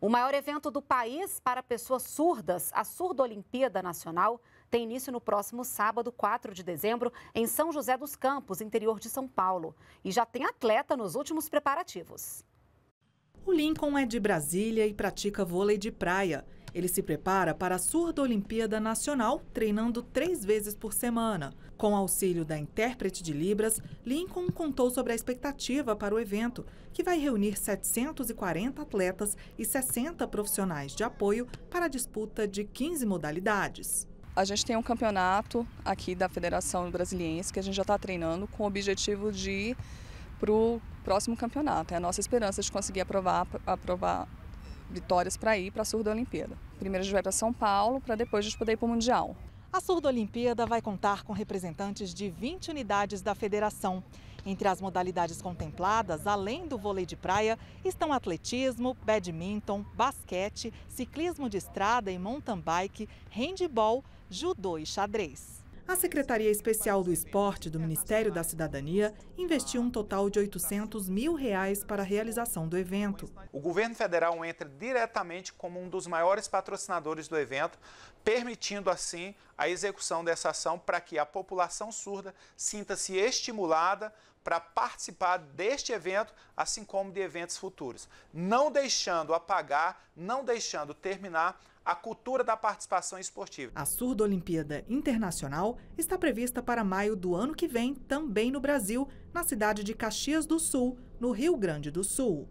O maior evento do país para pessoas surdas, a Surdo Olimpíada Nacional, tem início no próximo sábado, 4 de dezembro, em São José dos Campos, interior de São Paulo. E já tem atleta nos últimos preparativos. O Lincoln é de Brasília e pratica vôlei de praia. Ele se prepara para a Surda Olimpíada Nacional, treinando três vezes por semana. Com auxílio da intérprete de Libras, Lincoln contou sobre a expectativa para o evento, que vai reunir 740 atletas e 60 profissionais de apoio para a disputa de 15 modalidades. A gente tem um campeonato aqui da Federação Brasiliense que a gente já está treinando com o objetivo de ir para o próximo campeonato. É a nossa esperança de conseguir aprovar, aprovar vitórias para ir para a Surda Olimpíada. Primeiro a gente vai para São Paulo, para depois a gente poder ir para o Mundial. A Surda Olimpíada vai contar com representantes de 20 unidades da federação. Entre as modalidades contempladas, além do vôlei de praia, estão atletismo, badminton, basquete, ciclismo de estrada e mountain bike, handball, judô e xadrez. A Secretaria Especial do Esporte do Ministério da Cidadania investiu um total de 800 mil reais para a realização do evento. O governo federal entra diretamente como um dos maiores patrocinadores do evento, permitindo assim a execução dessa ação para que a população surda sinta-se estimulada para participar deste evento, assim como de eventos futuros. Não deixando apagar, não deixando terminar a cultura da participação esportiva. A Surdo Olimpíada Internacional está prevista para maio do ano que vem, também no Brasil, na cidade de Caxias do Sul, no Rio Grande do Sul.